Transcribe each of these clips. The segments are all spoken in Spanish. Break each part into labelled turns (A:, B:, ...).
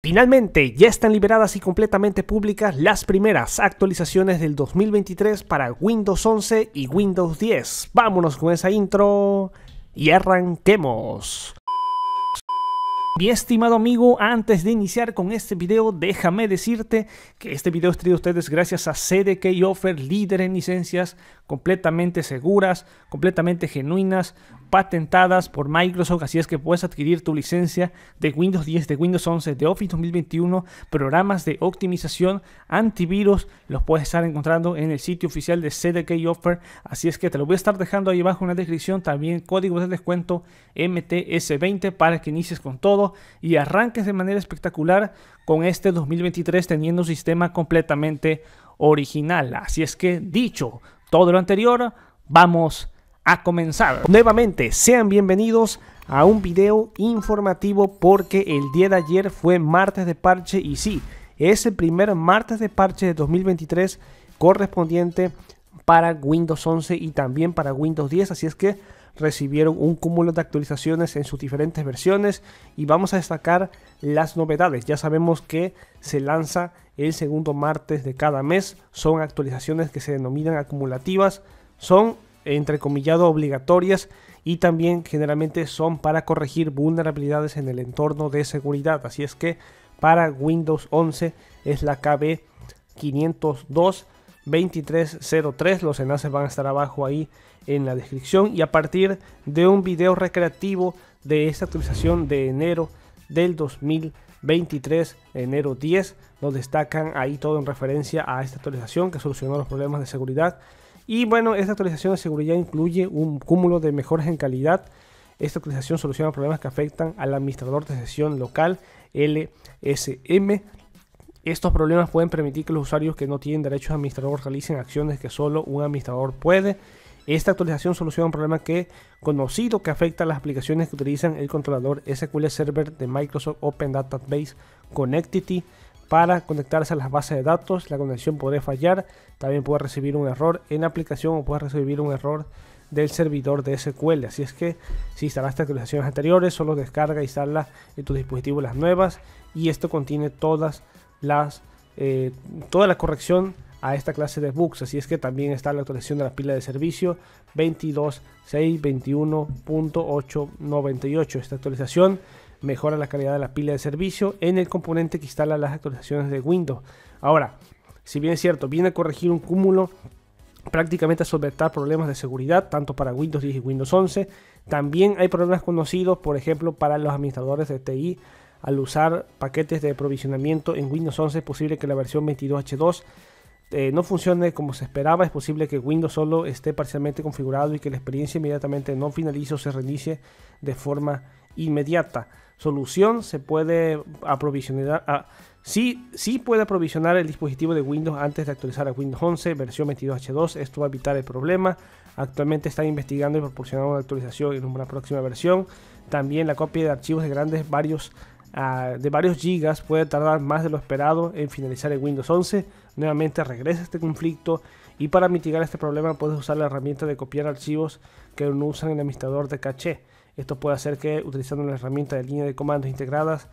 A: Finalmente, ya están liberadas y completamente públicas las primeras actualizaciones del 2023 para Windows 11 y Windows 10. Vámonos con esa intro y arranquemos. Mi estimado amigo, antes de iniciar con este video, déjame decirte que este video es traído a ustedes gracias a CDK Offer, líder en licencias completamente seguras, completamente genuinas, patentadas por Microsoft, así es que puedes adquirir tu licencia de Windows 10, de Windows 11, de Office 2021, programas de optimización, antivirus, los puedes estar encontrando en el sitio oficial de CDK Offer, así es que te lo voy a estar dejando ahí abajo en la descripción, también código de descuento MTS20 para que inicies con todo y arranques de manera espectacular con este 2023 teniendo un sistema completamente original. Así es que dicho todo lo anterior, vamos a comenzar. Nuevamente, sean bienvenidos a un video informativo porque el día de ayer fue martes de parche y sí, es el primer martes de parche de 2023 correspondiente para Windows 11 y también para Windows 10, así es que recibieron un cúmulo de actualizaciones en sus diferentes versiones y vamos a destacar las novedades. Ya sabemos que se lanza el segundo martes de cada mes, son actualizaciones que se denominan acumulativas, son entrecomillado, obligatorias y también generalmente son para corregir vulnerabilidades en el entorno de seguridad. Así es que para Windows 11 es la KB 502 2303. Los enlaces van a estar abajo ahí en la descripción. Y a partir de un video recreativo de esta actualización de enero del 2023, enero 10, nos destacan ahí todo en referencia a esta actualización que solucionó los problemas de seguridad y bueno, esta actualización de seguridad incluye un cúmulo de mejoras en calidad. Esta actualización soluciona problemas que afectan al administrador de sesión local LSM. Estos problemas pueden permitir que los usuarios que no tienen derechos de administrador realicen acciones que solo un administrador puede. Esta actualización soluciona un problema que conocido que afecta a las aplicaciones que utilizan el controlador SQL Server de Microsoft Open Database Connectivity para conectarse a las bases de datos. La conexión puede fallar, también puede recibir un error en aplicación o puede recibir un error del servidor de SQL. Así es que si instalaste actualizaciones anteriores, solo descarga y e instala en tu dispositivo las nuevas y esto contiene todas las, eh, toda la corrección a esta clase de bugs. Así es que también está la actualización de la pila de servicio 22.6.21.898. Esta actualización mejora la calidad de la pila de servicio en el componente que instala las actualizaciones de Windows. Ahora, si bien es cierto, viene a corregir un cúmulo prácticamente a solventar problemas de seguridad, tanto para Windows 10 y Windows 11. También hay problemas conocidos, por ejemplo, para los administradores de TI al usar paquetes de provisionamiento en Windows 11 es posible que la versión 22H2 eh, no funcione como se esperaba, es posible que Windows solo esté parcialmente configurado y que la experiencia inmediatamente no finalice o se reinicie de forma inmediata solución se puede aprovisionar, a, ah, Sí, sí, puede aprovisionar el dispositivo de Windows antes de actualizar a Windows 11 versión 22H2. Esto va a evitar el problema. Actualmente están investigando y proporcionando una actualización en una próxima versión. También la copia de archivos de grandes varios ah, de varios gigas puede tardar más de lo esperado en finalizar el Windows 11. Nuevamente regresa este conflicto y para mitigar este problema puedes usar la herramienta de copiar archivos que no usan el administrador de caché. Esto puede hacer que utilizando la herramienta de línea de comandos integradas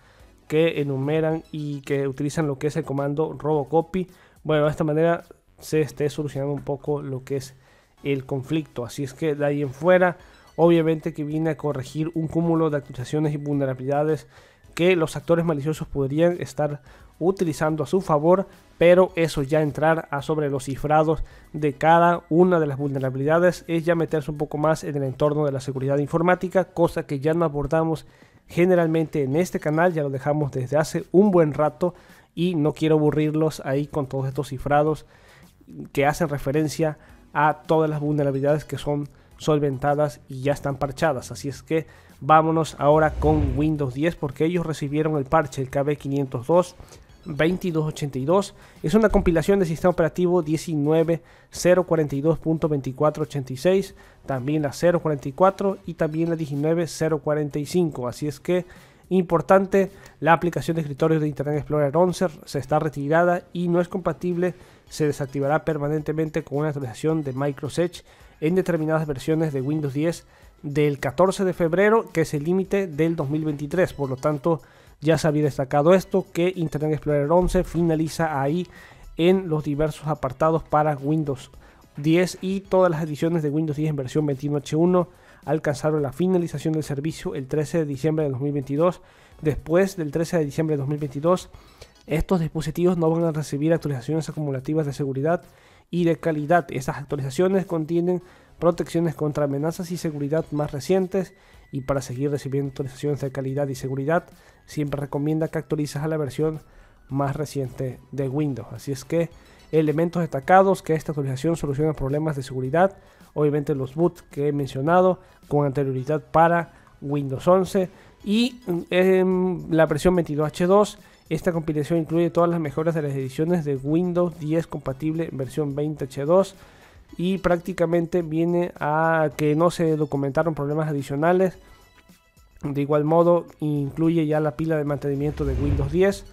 A: que enumeran y que utilizan lo que es el comando robocopy, bueno, de esta manera se esté solucionando un poco lo que es el conflicto. Así es que de ahí en fuera, obviamente que viene a corregir un cúmulo de actualizaciones y vulnerabilidades que los actores maliciosos podrían estar utilizando a su favor, pero eso ya entrar a sobre los cifrados de cada una de las vulnerabilidades es ya meterse un poco más en el entorno de la seguridad informática, cosa que ya no abordamos generalmente en este canal, ya lo dejamos desde hace un buen rato y no quiero aburrirlos ahí con todos estos cifrados que hacen referencia a todas las vulnerabilidades que son solventadas y ya están parchadas. Así es que vámonos ahora con Windows 10 porque ellos recibieron el parche, el KB502 2282. Es una compilación del sistema operativo 19.042.2486, también la 044 y también la 19.045. Así es que, importante, la aplicación de escritorio de Internet Explorer 11 se está retirada y no es compatible, se desactivará permanentemente con una actualización de Microsoft en determinadas versiones de Windows 10 del 14 de febrero, que es el límite del 2023. Por lo tanto, ya se había destacado esto, que Internet Explorer 11 finaliza ahí en los diversos apartados para Windows 10 y todas las ediciones de Windows 10 en versión 21H1 alcanzaron la finalización del servicio el 13 de diciembre de 2022. Después del 13 de diciembre de 2022, estos dispositivos no van a recibir actualizaciones acumulativas de seguridad y de calidad. Estas actualizaciones contienen protecciones contra amenazas y seguridad más recientes y para seguir recibiendo actualizaciones de calidad y seguridad, siempre recomienda que actualices a la versión más reciente de Windows. Así es que elementos destacados que esta actualización soluciona problemas de seguridad, obviamente los boots que he mencionado con anterioridad para Windows 11 y en em, la versión 22H2 esta compilación incluye todas las mejoras de las ediciones de Windows 10 compatible versión 20H2 y prácticamente viene a que no se documentaron problemas adicionales. De igual modo, incluye ya la pila de mantenimiento de Windows 10.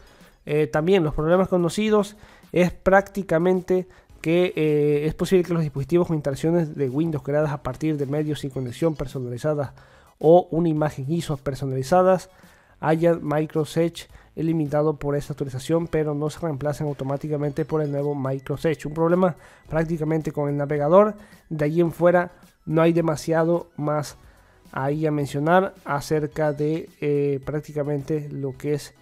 A: Eh, también los problemas conocidos es prácticamente que eh, es posible que los dispositivos con interacciones de Windows creadas a partir de medios sin conexión personalizadas o una imagen ISO personalizadas haya Microsoft Edge eliminado por esta actualización, pero no se reemplazan automáticamente por el nuevo Microsoft Edge. Un problema prácticamente con el navegador. De ahí en fuera no hay demasiado más ahí a mencionar acerca de eh, prácticamente lo que es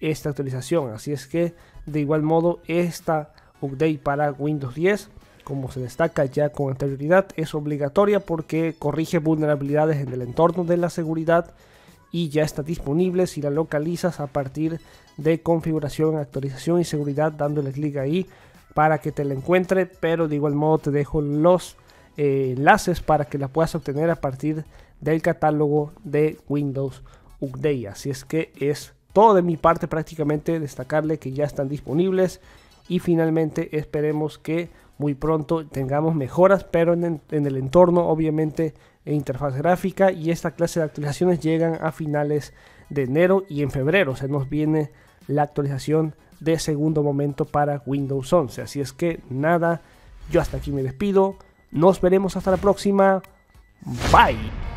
A: esta actualización. Así es que de igual modo esta update para Windows 10 como se destaca ya con anterioridad, es obligatoria porque corrige vulnerabilidades en el entorno de la seguridad y ya está disponible si la localizas a partir de configuración, actualización y seguridad dándole clic ahí para que te la encuentre pero de igual modo te dejo los eh, enlaces para que la puedas obtener a partir del catálogo de Windows Update así es que es todo de mi parte prácticamente destacarle que ya están disponibles y finalmente esperemos que muy pronto tengamos mejoras pero en el entorno obviamente e interfaz gráfica y esta clase de actualizaciones llegan a finales de enero y en febrero se nos viene la actualización de segundo momento para Windows 11. Así es que nada, yo hasta aquí me despido. Nos veremos hasta la próxima. Bye.